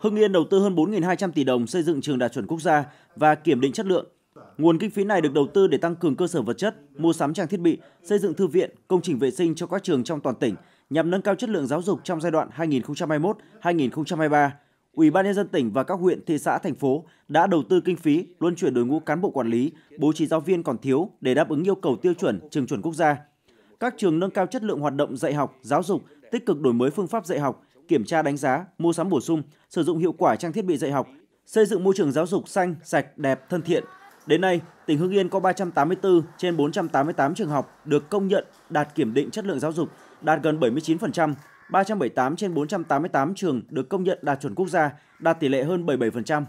Hưng Yên đầu tư hơn 4.200 tỷ đồng xây dựng trường đạt chuẩn quốc gia và kiểm định chất lượng. Nguồn kinh phí này được đầu tư để tăng cường cơ sở vật chất, mua sắm trang thiết bị, xây dựng thư viện, công trình vệ sinh cho các trường trong toàn tỉnh nhằm nâng cao chất lượng giáo dục trong giai đoạn 2021-2023. Ủy ban nhân dân tỉnh và các huyện, thị xã, thành phố đã đầu tư kinh phí, luân chuyển đội ngũ cán bộ quản lý, bố trí giáo viên còn thiếu để đáp ứng yêu cầu tiêu chuẩn trường chuẩn quốc gia. Các trường nâng cao chất lượng hoạt động dạy học, giáo dục, tích cực đổi mới phương pháp dạy học, kiểm tra đánh giá, mua sắm bổ sung, sử dụng hiệu quả trang thiết bị dạy học, xây dựng môi trường giáo dục xanh, sạch, đẹp, thân thiện. Đến nay, tỉnh Hưng Yên có 384 trên 488 trường học được công nhận đạt kiểm định chất lượng giáo dục, đạt gần 79%, 378 trên 488 trường được công nhận đạt chuẩn quốc gia, đạt tỷ lệ hơn 77%.